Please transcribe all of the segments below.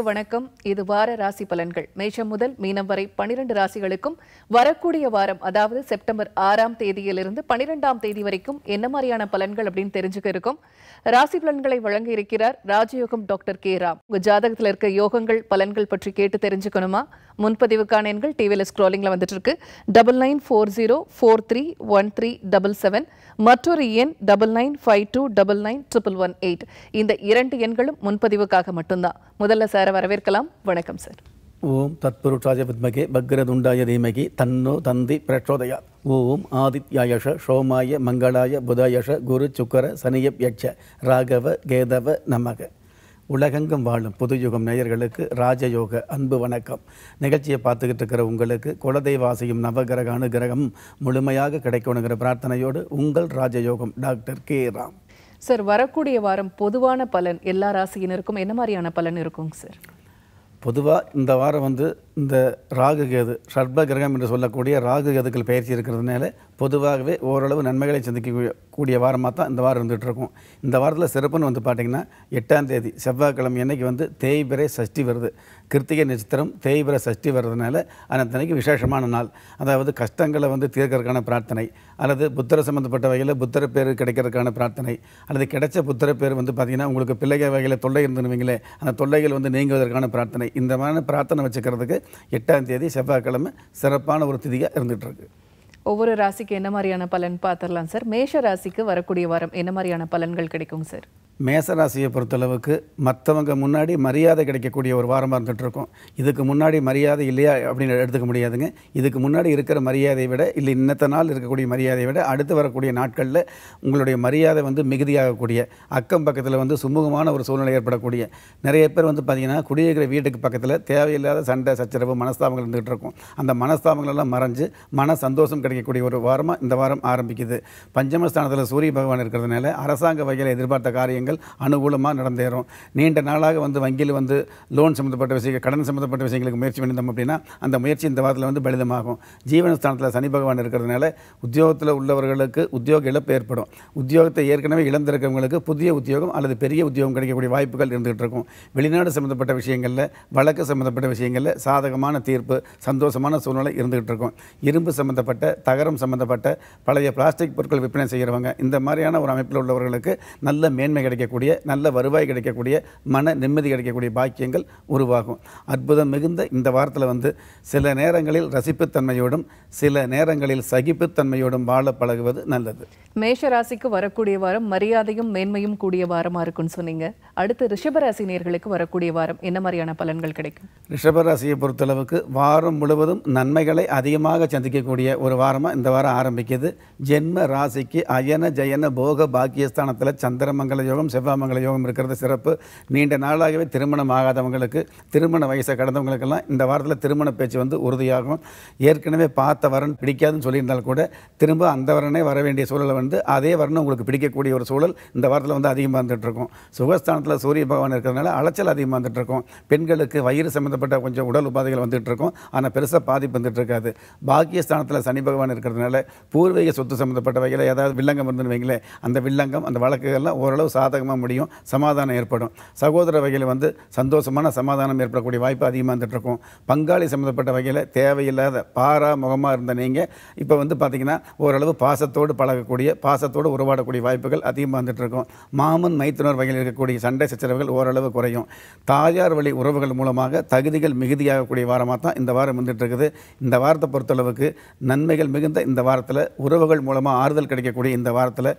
அனைவருக்கு வணக்கம் இது வார ராசி பலன்கள் மேஷம் முதல் மீனம் வரை பனிரெண்டு ராசிகளுக்கும் வரக்கூடிய வாரம் அதாவது செப்டம்பர் ஆறாம் தேதியிலிருந்து பனிரெண்டாம் தேதி வரைக்கும் என்ன மாதிரியான பலன்கள் அப்படின்னு தெரிஞ்சுக்க இருக்கும் ராசி பலன்களை வழங்க இருக்கிறார் ராஜயோகம் டாக்டர் கே ராம் உங்க ஜாதகத்தில் இருக்க யோகங்கள் பலன்கள் பற்றி கேட்டு தெரிஞ்சுக்கணுமா முன்பதிவுக்கான எண்கள் டிவியில் ஸ்க்ரோலிங்கில் வந்துட்டு இருக்கு double nine four zero four three one three double seven மற்றொரு எண் double nine five two double nine triple one eight இந்த இரண்டு எண்களும் முன்பதிவுக்காக மட்டும்தான் முதல்ல சார் சார் வரவேற்கலாம் வணக்கம் சார் ஓம் தத்புருஷாய வித்மகே பக்ரதுண்டாய தீமகி தன்னோ தந்தி பிரச்சோதயா ஓம் ஆதித்யாயஷ சோமாய மங்களாய புதாயஷ குரு சுக்கர சனியப் யட்ச ராகவ கேதவ நமக உலகெங்கும் வாழும் புதுயுகம் நேயர்களுக்கு ராஜயோக அன்பு வணக்கம் நிகழ்ச்சியை பார்த்துக்கிட்டு இருக்கிற உங்களுக்கு குலதெய்வாசியும் நவகிரக அனுகிரகம் முழுமையாக கிடைக்கணுங்கிற பிரார்த்தனையோடு உங்கள் ராஜயோகம் டாக்டர் கே ராம் சார் வரக்கூடிய வாரம் பொதுவான பலன் எல்லா ராசியினருக்கும் என்ன மாதிரியான பலன் இருக்குங்க சார் பொதுவாக இந்த வாரம் வந்து இந்த ராகு கேது சர்ப கிரகம் என்று சொல்லக்கூடிய ராகு கேதுக்கள் பயிற்சி இருக்கிறதுனால பொதுவாகவே ஓரளவு நன்மைகளை கூடிய வாரமாக தான் இந்த வாரம் இருக்கும் இந்த வாரத்தில் சிறப்புன்னு வந்து பார்த்திங்கன்னா எட்டாம் தேதி செவ்வாய்க்கிழமை அன்னைக்கு வந்து தேய்பிரை சஷ்டி வருது கிருத்திகை நட்சத்திரம் தேய்பிரை சஷ்டி வர்றதுனால அன்னைக்கு விசேஷமான நாள் அதாவது கஷ்டங்களை வந்து தீர்க்கறதுக்கான பிரார்த்தனை அல்லது புத்தரை சம்மந்தப்பட்ட வகையில் புத்தர பேர் கிடைக்கிறதுக்கான பிரார்த்தனை அல்லது கிடைச்ச புத்தர பேர் வந்து பார்த்திங்கன்னா உங்களுக்கு பிள்ளைகள் வகையில் தொல்லை இருந்துருவீங்களே அந்த தொல்லைகள் வந்து நீங்குவதற்கான பிரார்த்தனை இந்த மாதிரி பிரார்த்தனை வச்சுக்கிறதுக்கு எட்டாம் தேதி செவ்வாய்க்கிழமை சிறப்பான ஒரு திதியாக இருந்துகிட்ருக்கு ஒவ்வொரு ராசிக்கு என்ன மாதிரியான பலன் பார்த்துடலாம் சார் மேஷ ராசிக்கு வரக்கூடிய வாரம் என்ன மாதிரியான பலன்கள் கிடைக்கும் சார் மேசராசியை பொறுத்தளவுக்கு மற்றவங்க முன்னாடி மரியாதை கிடைக்கக்கூடிய ஒரு வாரமாக இருந்துகிட்ருக்கும் இதுக்கு முன்னாடி மரியாதை இல்லையா அப்படின்னு எடுத்துக்க முடியாதுங்க இதுக்கு முன்னாடி இருக்கிற மரியாதையை விட இல்லை இன்னத்த நாள் இருக்கக்கூடிய மரியாதையை விட அடுத்து வரக்கூடிய நாட்களில் உங்களுடைய மரியாதை வந்து மிகுதியாகக்கூடிய அக்கம் பக்கத்தில் வந்து சுமூகமான ஒரு சூழ்நிலை ஏற்படக்கூடிய நிறைய பேர் வந்து பார்த்திங்கன்னா குடியிருக்கிற வீட்டுக்கு பக்கத்தில் தேவையில்லாத சண்டை சச்சரவு மனஸ்தாபங்கள் இருந்துகிட்டு இருக்கும் அந்த மனஸ்தாபங்களெல்லாம் மறைஞ்சு மன சந்தோஷம் கிடைக்கக்கூடிய ஒரு வாரமாக இந்த வாரம் ஆரம்பிக்குது பஞ்சமஸ்தானத்தில் சூரிய பகவான் இருக்கிறதுனால அரசாங்க வகையில் எதிர்பார்த்த காரியங்கள் விஷயங்கள் அனுகூலமாக நடந்தேறும் நீண்ட நாளாக வந்து வங்கியில் வந்து லோன் சம்மந்தப்பட்ட விஷயங்கள் கடன் சம்மந்தப்பட்ட விஷயங்களுக்கு முயற்சி பண்ணிருந்தோம் அப்படின்னா அந்த முயற்சி இந்த வாரத்தில் வந்து பலிதமாகும் ஜீவனஸ்தானத்தில் சனி பகவான் இருக்கிறதுனால உத்தியோகத்தில் உள்ளவர்களுக்கு உத்தியோக இழப்பு ஏற்படும் உத்தியோகத்தை ஏற்கனவே இழந்திருக்கிறவங்களுக்கு புதிய உத்தியோகம் அல்லது பெரிய உத்தியோகம் கிடைக்கக்கூடிய வாய்ப்புகள் இருந்துகிட்டு இருக்கும் வெளிநாடு சம்மந்தப்பட்ட விஷயங்களில் வழக்கு சம்மந்தப்பட்ட விஷயங்களில் சாதகமான தீர்ப்பு சந்தோஷமான சூழ்நிலை இருந்துகிட்டு இருக்கும் இரும்பு சம்மந்தப்பட்ட தகரம் சம்மந்தப்பட்ட பழைய பிளாஸ்டிக் பொருட்கள் விற்பனை செய்கிறவங்க இந்த மாதிரியான ஒரு அமைப்பில் உள்ளவர்களுக்கு நல்ல மேன்மைகள் கிடைக்கக்கூடிய நல்ல வருவாய் கிடைக்கக்கூடிய மன நிம்மதி கிடைக்கக்கூடிய பாக்கியங்கள் உருவாகும் அற்புதம் மிகுந்த இந்த வாரத்தில் வந்து சில நேரங்களில் ரசிப்புத்தன்மையோடும் சில நேரங்களில் சகிப்புத்தன்மையோடும் வாழ பழகுவது நல்லது மேஷராசிக்கு வரக்கூடிய வாரம் மரியாதையும் மேன்மையும் கூடிய வாரமாக இருக்கும்னு சொன்னீங்க அடுத்து ரிஷபராசி நேர்களுக்கு வரக்கூடிய வாரம் என்ன மாதிரியான பலன்கள் கிடைக்கும் ரிஷபராசியை பொறுத்தளவுக்கு வாரம் முழுவதும் நன்மைகளை அதிகமாக சந்திக்கக்கூடிய ஒரு வாரமாக இந்த வாரம் ஆரம்பிக்குது ஜென்ம ராசிக்கு அயன ஜெயன போக பாக்கியஸ்தானத்தில் சந்திரமங்கல யோகம் யோகம் செவ்வாமங்கல யோகம் இருக்கிறது சிறப்பு நீண்ட நாளாகவே திருமணம் ஆகாதவங்களுக்கு திருமண வயசை கடந்தவங்களுக்கெல்லாம் இந்த வாரத்தில் திருமண பேச்சு வந்து உறுதியாகும் ஏற்கனவே பார்த்த வரன் பிடிக்காதுன்னு சொல்லியிருந்தால் கூட திரும்ப அந்த வரனே வர வேண்டிய சூழலை வந்து அதே வரணும் உங்களுக்கு பிடிக்கக்கூடிய ஒரு சூழல் இந்த வாரத்தில் வந்து அதிகமாக இருந்துகிட்ருக்கும் சுகஸ்தானத்தில் சூரிய பகவான் இருக்கிறதுனால அலைச்சல் அதிகமாக இருந்துகிட்ருக்கும் பெண்களுக்கு வயிறு சம்மந்தப்பட்ட கொஞ்சம் உடல் உபாதைகள் வந்துகிட்டு இருக்கும் ஆனால் பெருசாக பாதிப்பு வந்துட்டு இருக்காது பாக்கியஸ்தானத்தில் சனி பகவான் இருக்கிறதுனால பூர்வீக சொத்து சம்மந்தப்பட்ட வகையில் ஏதாவது வில்லங்கம் இருந்துன்னு வைங்களேன் அந்த வில்லங்கம் அந்த வழக்குகள்லாம் ஓரளவு சாதம் சாதகமாக முடியும் சமாதானம் ஏற்படும் சகோதர வகையில் வந்து சந்தோஷமான சமாதானம் ஏற்படக்கூடிய வாய்ப்பு அதிகமாக இருந்துட்டு இருக்கும் பங்காளி சம்மந்தப்பட்ட வகையில் தேவையில்லாத பாரா முகமாக இருந்த நீங்கள் இப்போ வந்து பார்த்திங்கன்னா ஓரளவு பாசத்தோடு பழகக்கூடிய பாசத்தோடு உருவாடக்கூடிய வாய்ப்புகள் அதிகமாக வந்துட்டு இருக்கும் மாமன் மைத்துனர் வகையில் இருக்கக்கூடிய சண்டை சச்சரவுகள் ஓரளவு குறையும் தாயார் வழி உறவுகள் மூலமாக தகுதிகள் மிகுதியாகக்கூடிய வாரமாக தான் இந்த வாரம் வந்துட்டு இருக்குது இந்த வாரத்தை பொறுத்தளவுக்கு நன்மைகள் மிகுந்த இந்த வாரத்தில் உறவுகள் மூலமாக ஆறுதல் கிடைக்கக்கூடிய இந்த வாரத்தில்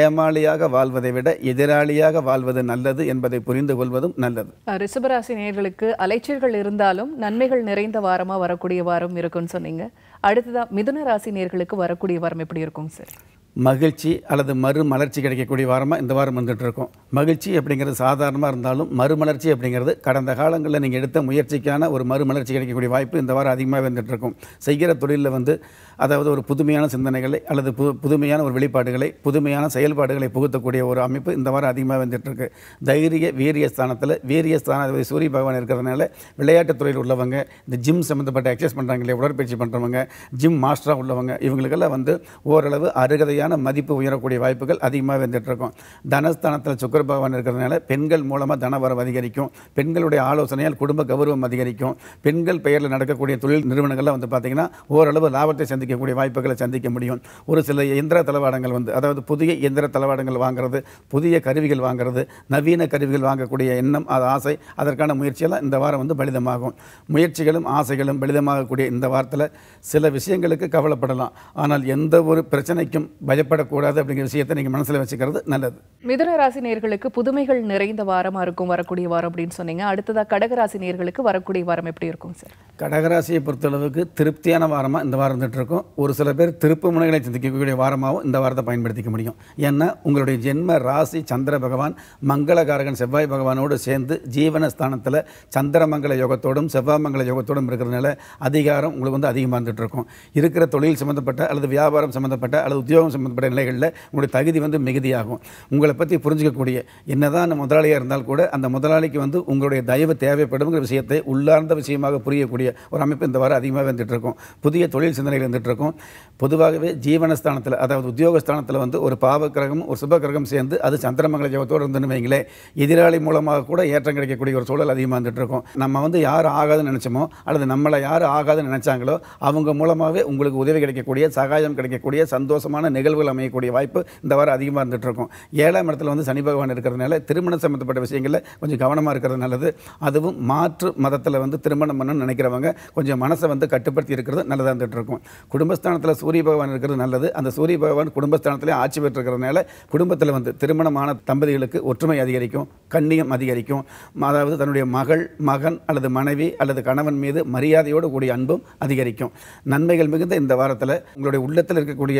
ஏமாளியாக வாழ்வதை விட எதிராக எதிராளியாக வாழ்வது நல்லது என்பதை புரிந்து கொள்வதும் நல்லது ரிஷபராசி நேர்களுக்கு அலைச்சல்கள் இருந்தாலும் நன்மைகள் நிறைந்த வாரமாக வரக்கூடிய வாரம் இருக்கும்னு சொன்னீங்க அடுத்ததான் மிதுன ராசி நேர்களுக்கு வரக்கூடிய வாரம் எப்படி இருக்கும் சார் மகிழ்ச்சி அல்லது மறுமலர்ச்சி கிடைக்கக்கூடிய வாரமாக இந்த வாரம் வந்துட்டு இருக்கும் மகிழ்ச்சி அப்படிங்கிறது சாதாரணமாக இருந்தாலும் மறுமலர்ச்சி அப்படிங்கிறது கடந்த காலங்களில் நீங்கள் எடுத்த முயற்சிக்கான ஒரு மறுமலர்ச்சி கிடைக்கக்கூடிய வாய்ப்பு இந்த வாரம் அதிகமாக வந்துட்டுருக்கும் செய்கிற தொழிலில் வந்து அதாவது ஒரு புதுமையான சிந்தனைகளை அல்லது பு புதுமையான ஒரு வெளிப்பாடுகளை புதுமையான செயல்பாடுகளை புகுத்தக்கூடிய ஒரு அமைப்பு இந்த வாரம் அதிகமாக வந்துட்டுருக்கு தைரிய வீரிய ஸ்தானத்தில் வீரிய ஸ்தானாதிபதி சூரிய பகவான் இருக்கிறதுனால விளையாட்டுத் துறையில் உள்ளவங்க இந்த ஜிம் சம்மந்தப்பட்ட எக்ஸசைஸ் பண்ணுறாங்க இல்லையா உடற்பயிற்சி பண்ணுறவங்க ஜிம் மாஸ்டராக உள்ளவங்க இவங்களுக்கெல்லாம் வந்து ஓரளவு அருகதையாக ரீதியான மதிப்பு உயரக்கூடிய வாய்ப்புகள் அதிகமாக வந்துட்டுருக்கும் தனஸ்தானத்தில் சுக்கர பகவான் இருக்கிறதுனால பெண்கள் மூலமாக தனவரவு அதிகரிக்கும் பெண்களுடைய ஆலோசனையால் குடும்ப கௌரவம் அதிகரிக்கும் பெண்கள் பெயரில் நடக்கக்கூடிய தொழில் நிறுவனங்கள்லாம் வந்து பார்த்திங்கன்னா ஓரளவு லாபத்தை சந்திக்கக்கூடிய வாய்ப்புகளை சந்திக்க முடியும் ஒரு சில இயந்திர தளவாடங்கள் வந்து அதாவது புதிய இயந்திர தளவாடங்கள் வாங்குறது புதிய கருவிகள் வாங்குறது நவீன கருவிகள் வாங்கக்கூடிய எண்ணம் அது ஆசை அதற்கான முயற்சியெல்லாம் இந்த வாரம் வந்து பலிதமாகும் முயற்சிகளும் ஆசைகளும் பலிதமாகக்கூடிய இந்த வாரத்தில் சில விஷயங்களுக்கு கவலைப்படலாம் ஆனால் எந்த ஒரு பிரச்சனைக்கும் பய பயப்படக்கூடாது அப்படிங்கிற விஷயத்தை நீங்கள் மனசில் வச்சுக்கிறது நல்லது மிதனராசி ராசி நேர்களுக்கு புதுமைகள் நிறைந்த வாரமாக இருக்கும் வரக்கூடிய வாரம் அப்படின்னு சொன்னீங்க அடுத்ததாக கடகராசி நேர்களுக்கு வரக்கூடிய வாரம் எப்படி இருக்கும் சார் கடகராசியை பொறுத்தளவுக்கு திருப்தியான வாரமாக இந்த வாரம் இருக்கும் ஒரு சில பேர் திருப்பு முனைகளை சிந்திக்கக்கூடிய வாரமாகவும் இந்த வாரத்தை பயன்படுத்திக்க முடியும் ஏன்னா உங்களுடைய ஜென்ம ராசி சந்திர பகவான் மங்களகாரகன் செவ்வாய் பகவானோடு சேர்ந்து ஜீவனஸ்தானத்தில் சந்திரமங்கல யோகத்தோடும் மங்கள யோகத்தோடும் இருக்கிறதுனால அதிகாரம் உங்களுக்கு வந்து அதிகமாக இருக்கும் இருக்கிற தொழில் சம்மந்தப்பட்ட அல்லது வியாபாரம் சம்மந்தப்பட்ட அல்லது உத்தியோகம் சம்மந்தப்பட்ட நிலைகளில் உங்களுடைய தகுதி வந்து மிகுதியாகும் உங்களை பற்றி புரிஞ்சிக்கக்கூடிய என்னதான் முதலாளியாக இருந்தால் கூட அந்த முதலாளிக்கு வந்து உங்களுடைய தயவு தேவைப்படுங்கிற விஷயத்தை உள்ளார்ந்த விஷயமாக புரியக்கூடிய ஒரு அமைப்பு இந்த வாரம் அதிகமாக வந்துட்டு இருக்கும் புதிய தொழில் சிந்தனைகள் வந்துட்டு இருக்கும் பொதுவாகவே ஜீவனஸ்தானத்தில் அதாவது உத்தியோகஸ்தானத்தில் வந்து ஒரு பாவ கிரகம் ஒரு சுப கிரகம் சேர்ந்து அது சந்திரமங்கல ஜபத்தோடு இருந்துன்னு வைங்களேன் எதிராளி மூலமாக கூட ஏற்றம் கிடைக்கக்கூடிய ஒரு சூழல் அதிகமாக வந்துட்டு இருக்கும் நம்ம வந்து யார் ஆகாதுன்னு நினச்சோமோ அல்லது நம்மளை யார் ஆகாதுன்னு நினச்சாங்களோ அவங்க மூலமாகவே உங்களுக்கு உதவி கிடைக்கக்கூடிய சகாயம் கிடைக்கக்கூடிய சந்தோஷமான நிகழ்வு நிகழ்வுகள் அமையக்கூடிய வாய்ப்பு இந்த வாரம் அதிகமாக இருந்துகிட்ருக்கும் ஏழாம் இடத்துல வந்து சனி பகவான் இருக்கிறதுனால திருமணம் சம்மந்தப்பட்ட விஷயங்களில் கொஞ்சம் கவனமாக இருக்கிறது நல்லது அதுவும் மாற்று மதத்தில் வந்து திருமணம் பண்ணணும்னு நினைக்கிறவங்க கொஞ்சம் மனசை வந்து கட்டுப்படுத்தி இருக்கிறது நல்லதாக இருந்துகிட்ருக்கும் குடும்பஸ்தானத்தில் சூரிய பகவான் இருக்கிறது நல்லது அந்த சூரிய பகவான் குடும்பஸ்தானத்திலே ஆட்சி பெற்றிருக்கிறதுனால குடும்பத்தில் வந்து திருமணமான தம்பதிகளுக்கு ஒற்றுமை அதிகரிக்கும் கண்ணியம் அதிகரிக்கும் அதாவது தன்னுடைய மகள் மகன் அல்லது மனைவி அல்லது கணவன் மீது மரியாதையோடு கூடிய அன்பும் அதிகரிக்கும் நன்மைகள் மிகுந்த இந்த வாரத்தில் உங்களுடைய உள்ளத்தில் இருக்கக்கூடிய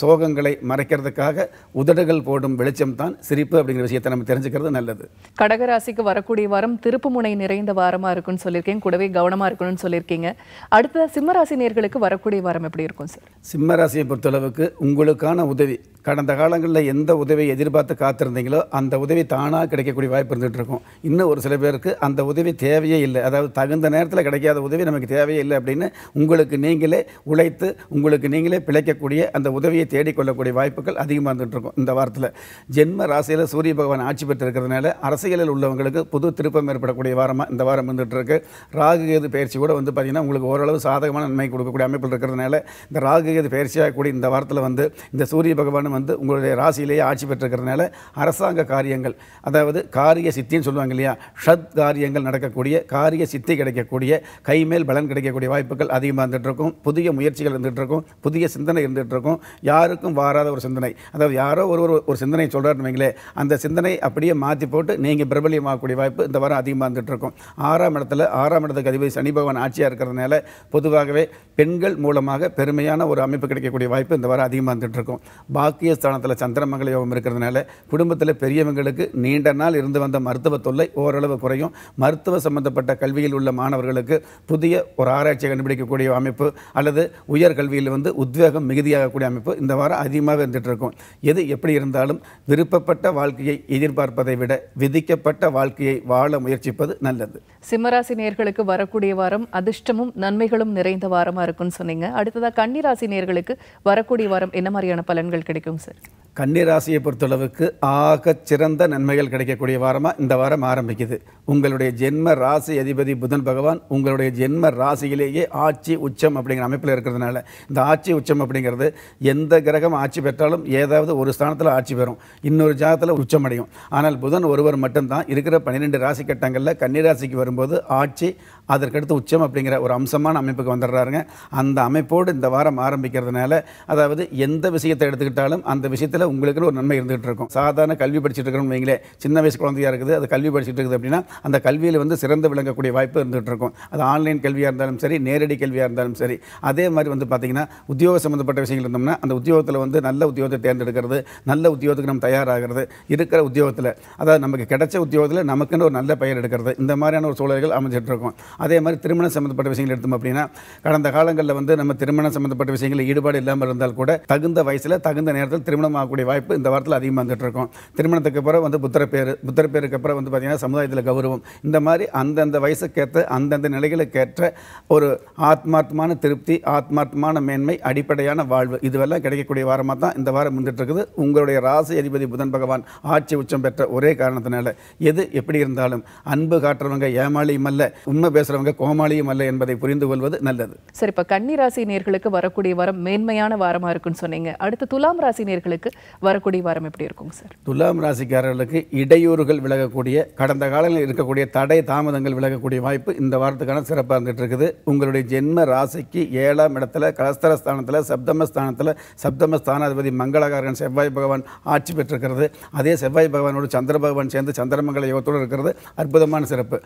சோகங்களை மறைக்கிறதுக்காக உதடுகள் போடும் வெளிச்சம் தான் சிரிப்பு அப்படிங்கிற விஷயத்தை நம்ம தெரிஞ்சுக்கிறது நல்லது கடகராசிக்கு வரக்கூடிய வாரம் திருப்பு முனை நிறைந்த வாரமாக இருக்குன்னு சொல்லியிருக்கேன் கூடவே கவனமாக இருக்கணும்னு சொல்லியிருக்கீங்க அடுத்த சிம்மராசி நேர்களுக்கு வரக்கூடிய வாரம் எப்படி இருக்கும் சார் சிம்மராசியை பொறுத்தளவுக்கு உங்களுக்கான உதவி கடந்த காலங்களில் எந்த உதவியை எதிர்பார்த்து காத்திருந்தீங்களோ அந்த உதவி தானாக கிடைக்கக்கூடிய வாய்ப்பு இருந்துகிட்டு இருக்கும் இன்னும் ஒரு சில பேருக்கு அந்த உதவி தேவையே இல்லை அதாவது தகுந்த நேரத்தில் கிடைக்காத உதவி நமக்கு தேவையே இல்லை அப்படின்னு உங்களுக்கு நீங்களே உழைத்து உங்களுக்கு நீங்களே பிழைக்கக்கூடிய அந்த உதவியை மனைவியை தேடிக்கொள்ளக்கூடிய வாய்ப்புகள் அதிகமாக இருந்துகிட்டு இருக்கும் இந்த வாரத்தில் ஜென்ம ராசியில் சூரிய பகவான் ஆட்சி பெற்றிருக்கிறதுனால அரசியலில் உள்ளவங்களுக்கு புது திருப்பம் ஏற்படக்கூடிய வாரமாக இந்த வாரம் வந்துட்டு இருக்கு ராகு கேது பயிற்சி கூட வந்து பார்த்திங்கன்னா உங்களுக்கு ஓரளவு சாதகமான நன்மை கொடுக்கக்கூடிய அமைப்பில் இருக்கிறதுனால இந்த ராகு கேது பயிற்சியாக கூடிய இந்த வாரத்தில் வந்து இந்த சூரிய பகவான் வந்து உங்களுடைய ராசியிலேயே ஆட்சி பெற்றிருக்கிறதுனால அரசாங்க காரியங்கள் அதாவது காரிய சித்தின்னு சொல்லுவாங்க இல்லையா ஷத் காரியங்கள் நடக்கக்கூடிய காரிய சித்தி கிடைக்கக்கூடிய கைமேல் பலன் கிடைக்கக்கூடிய வாய்ப்புகள் அதிகமாக இருக்கும் புதிய முயற்சிகள் இருந்துகிட்டு இருக்கும் புதிய சிந்தனை இருந்துகிட்டு இருக்கும் யாருக்கும் வாராத ஒரு சிந்தனை அதாவது யாரோ ஒரு ஒரு சிந்தனை சொல்கிறாருன்னு வைங்களே அந்த சிந்தனை அப்படியே மாற்றி போட்டு நீங்கள் பிரபலியமாகக்கூடிய வாய்ப்பு இந்த வாரம் அதிகமாக இருந்துகிட்டு இருக்கும் ஆறாம் இடத்துல ஆறாம் இடத்துக்கு அதிபதி சனி பகவான் ஆட்சியாக இருக்கிறதுனால பொதுவாகவே பெண்கள் மூலமாக பெருமையான ஒரு அமைப்பு கிடைக்கக்கூடிய வாய்ப்பு இந்த வாரம் அதிகமாக இருந்துகிட்டு இருக்கும் பாக்கிய ஸ்தானத்தில் சந்திரமங்கல யோகம் இருக்கிறதுனால குடும்பத்தில் பெரியவங்களுக்கு நீண்ட நாள் இருந்து வந்த மருத்துவ தொல்லை ஓரளவு குறையும் மருத்துவ சம்பந்தப்பட்ட கல்வியில் உள்ள மாணவர்களுக்கு புதிய ஒரு ஆராய்ச்சியை கண்டுபிடிக்கக்கூடிய அமைப்பு அல்லது உயர்கல்வியில் வந்து உத்வேகம் மிகுதியாகக்கூடிய அமைப்பு இந்த வாரம் அதிகமாக இருந்துகிட்ருக்கும் எது எப்படி இருந்தாலும் விருப்பப்பட்ட வாழ்க்கையை எதிர்பார்ப்பதை விட விதிக்கப்பட்ட வாழ்க்கையை வாழ முயற்சிப்பது நல்லது சிம்மராசி நேர்களுக்கு வரக்கூடிய வாரம் அதிர்ஷ்டமும் நன்மைகளும் நிறைந்த வாரமாக இருக்கும்னு சொன்னீங்க அடுத்ததாக கன்னிராசி நேர்களுக்கு வரக்கூடிய வாரம் என்ன மாதிரியான பலன்கள் கிடைக்கும் சார் கன்னிராசியை பொறுத்தளவுக்கு ஆக சிறந்த நன்மைகள் கிடைக்கக்கூடிய வாரமாக இந்த வாரம் ஆரம்பிக்குது உங்களுடைய ஜென்ம ராசி அதிபதி புதன் பகவான் உங்களுடைய ஜென்ம ராசியிலேயே ஆட்சி உச்சம் அப்படிங்கிற அமைப்பில் இருக்கிறதுனால இந்த ஆட்சி உச்சம் அப்படிங்கிறது எந்த கிரகம் ஆட்சி பெற்றாலும் ஏதாவது ஒரு ஸ்தானத்தில் ஆட்சி பெறும் இன்னொரு ஜாதத்தில் உச்சம் அடையும் ஆனால் புதன் ஒருவர் மட்டும்தான் இருக்கிற பன்னிரெண்டு ராசி கட்டங்களில் கன்னிராசிக்கு வரும்போது ஆட்சி அதற்கடுத்து உச்சம் அப்படிங்கிற ஒரு அம்சமான அமைப்புக்கு வந்துடுறாருங்க அந்த அமைப்போடு இந்த வாரம் ஆரம்பிக்கிறதுனால அதாவது எந்த விஷயத்தை எடுத்துக்கிட்டாலும் அந்த விஷயத்தில் உங்களுக்கு ஒரு நன்மை இருந்துகிட்டு இருக்கும் சாதாரண கல்வி படிச்சுட்டு இருக்கணும் வைங்களே சின்ன வயசு குழந்தையாக இருக்குது அது கல்வி படிச்சுட்டு இருக்குது அப்படின்னா அந்த கல்வியில் வந்து சிறந்து விளங்கக்கூடிய வாய்ப்பு இருந்துகிட்டு இருக்கும் அது ஆன்லைன் கல்வியாக இருந்தாலும் சரி நேரடி கல்வியாக இருந்தாலும் சரி அதே மாதிரி வந்து பார்த்திங்கன்னா உத்தியோக சம்மந்தப்பட்ட விஷயங்கள் இருந்தோம்னா அந்த உத்தியோகத்தில் வந்து நல்ல உத்தியோகத்தை தேர்ந்தெடுக்கிறது நல்ல உத்தியோகத்துக்கு நம்ம தயாராகிறது இருக்கிற உத்தியோகத்தில் அதாவது நமக்கு கிடைச்ச உத்தியோகத்தில் நமக்குன்னு ஒரு நல்ல பெயர் எடுக்கிறது இந்த மாதிரியான ஒரு சூழல்கள் அமைஞ்சிட்டு இருக்கும் அதே மாதிரி திருமணம் சம்மந்தப்பட்ட விஷயங்கள் எடுத்தோம் அப்படின்னா கடந்த காலங்களில் வந்து நம்ம திருமணம் சம்மந்தப்பட்ட விஷயங்களில் ஈடுபாடு இல்லாமல் இருந்தால் கூட தகுந்த வயசில் தகுந்த நேரத்தில் திருமணம் ஆகக்கூடிய வாய்ப்பு இந்த வாரத்தில் அதிகமாக வந்துட்டு இருக்கும் திருமணத்துக்கு அப்புறம் வந்து புத்திர பேர் புத்திர பேருக்கு அப்புறம் வந்து பார்த்தீங்கன்னா சமுதாயத்தில் கௌரவம் இந்த மாதிரி அந்தந்த வயசுக்கேற்ற அந்தந்த நிலைகளுக்கேற்ற ஒரு ஆத்மார்த்தமான திருப்தி ஆத்மார்த்தமான மேன்மை அடிப்படையான வாழ்வு இதுவெல்லாம் கிடைக்கக்கூடிய வாரமாக தான் இந்த வாரம் வந்துட்டு இருக்குது உங்களுடைய ராசி அதிபதி புதன் பகவான் ஆட்சி உச்சம் பெற்ற ஒரே காரணத்தினால எது எப்படி இருந்தாலும் அன்பு காட்டுறவங்க ஏமாளியும் அல்ல உண்மை பேசுறவங்க கோமாளியும் அல்ல என்பதை புரிந்து கொள்வது நல்லது சரி இப்ப கன்னி ராசி நேர்களுக்கு வரக்கூடிய வாரம் மேன்மையான வாரமாக இருக்குன்னு சொன்னீங்க அடுத்து துலாம் ராசி நேர்களுக்கு வரக்கூடிய வாரம் எப்படி இருக்கும் சார் துலாம் ராசிக்காரர்களுக்கு இடையூறுகள் விலகக்கூடிய கடந்த காலங்களில் இருக்கக்கூடிய தடை தாமதங்கள் விலகக்கூடிய வாய்ப்பு இந்த வாரத்துக்கான சிறப்பாக இருந்துட்டு இருக்குது உங்களுடைய ஜென்ம ராசிக்கு ஏழாம் இடத்துல கலஸ்தரஸ்தானத்தில் சப்தமஸ்தானத்தில் சப்தமஸ்தானாதிபதி மங்களகாரன் செவ்வாய் பகவான் ஆட்சி பெற்றிருக்கிறது அதே செவ்வாய் பகவானோடு சந்திர பகவான் சேர்ந்து சந்திரமங்கல யோகத்தோடு இருக்கிறது அற்புதமான சிறப்பு